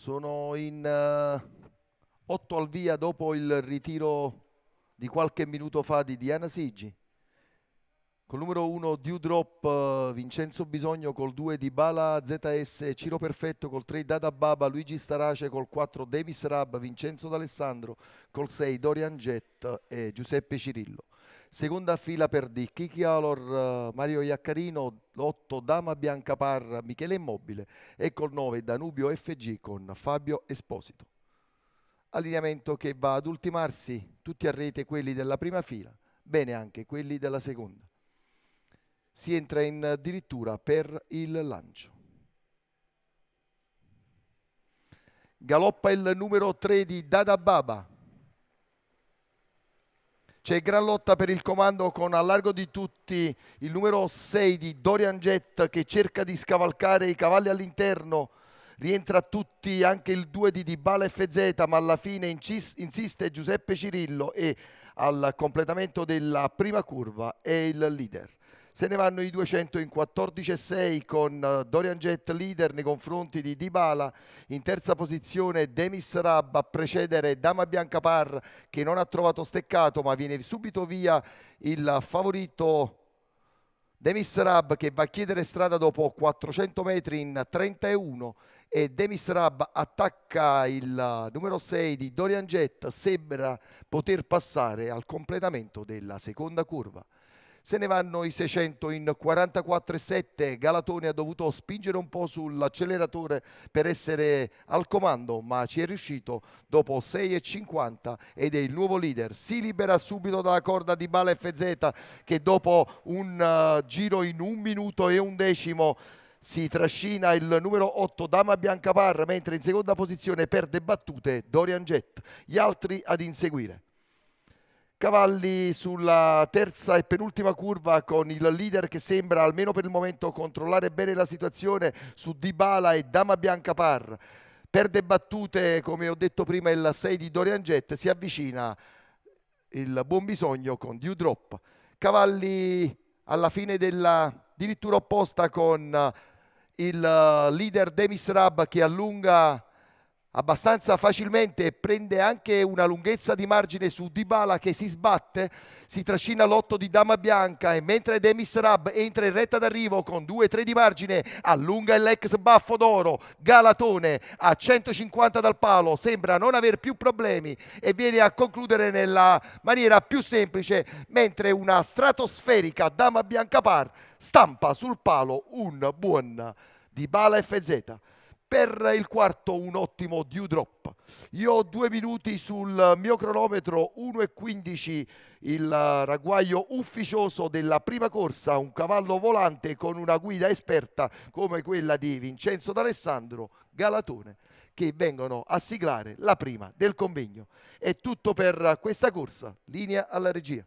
sono in uh, eh, 8 al via dopo il ritiro di qualche minuto fa di Diana Siggi. Col numero 1 Dewdrop eh, Vincenzo Bisogno, col 2 di Bala ZS, Ciro Perfetto, col 3 Dada Baba, Luigi Starace, col 4 Davis Rab, Vincenzo D'Alessandro, col 6 Dorian Jett e Giuseppe Cirillo. Seconda fila per D, Kiki Alor, eh, Mario Iaccarino, 8 Dama Bianca Parra, Michele Immobile e col 9 Danubio FG con Fabio Esposito. Allineamento che va ad ultimarsi tutti a rete quelli della prima fila, bene anche quelli della seconda. Si entra in addirittura per il lancio. Galoppa il numero 3 di Dada Baba. C'è gran lotta per il comando con a largo di tutti il numero 6 di Dorian Jet che cerca di scavalcare i cavalli all'interno. Rientra a tutti anche il 2 di Dybala FZ, ma alla fine insiste Giuseppe Cirillo e al completamento della prima curva è il leader. Se ne vanno i 200 in 14,6 con eh, Dorian Jett leader nei confronti di Dybala. In terza posizione Demis Rab a precedere Dama Bianca Par che non ha trovato steccato ma viene subito via il favorito Demis Rab che va a chiedere strada dopo 400 metri in 31 e Demis Rab attacca il eh, numero 6 di Dorian Jett, sembra poter passare al completamento della seconda curva. Se ne vanno i 600 in 44,7. Galatone ha dovuto spingere un po' sull'acceleratore per essere al comando, ma ci è riuscito dopo 6,50 ed è il nuovo leader. Si libera subito dalla corda di Bala FZ che dopo un uh, giro in un minuto e un decimo si trascina il numero 8 Dama Bianca Parra, mentre in seconda posizione perde battute Dorian Jett, gli altri ad inseguire. Cavalli sulla terza e penultima curva con il leader che sembra almeno per il momento controllare bene la situazione su Dybala e Dama Bianca Par. Perde battute, come ho detto prima, il 6 di Dorian Jett, si avvicina il buon bisogno con Dewdrop. Cavalli alla fine della dirittura opposta con il leader Demis Rab che allunga abbastanza facilmente prende anche una lunghezza di margine su Dybala che si sbatte, si trascina l'otto di Dama Bianca e mentre Demis Rab entra in retta d'arrivo con 2-3 di margine, allunga l'ex baffo d'oro, Galatone a 150 dal palo, sembra non aver più problemi e viene a concludere nella maniera più semplice, mentre una stratosferica Dama Bianca Par stampa sul palo un buon Dybala FZ per il quarto un ottimo dew drop. Io ho due minuti sul mio cronometro 1.15, il ragguaglio ufficioso della prima corsa, un cavallo volante con una guida esperta come quella di Vincenzo D'Alessandro Galatone che vengono a siglare la prima del convegno. È tutto per questa corsa, linea alla regia.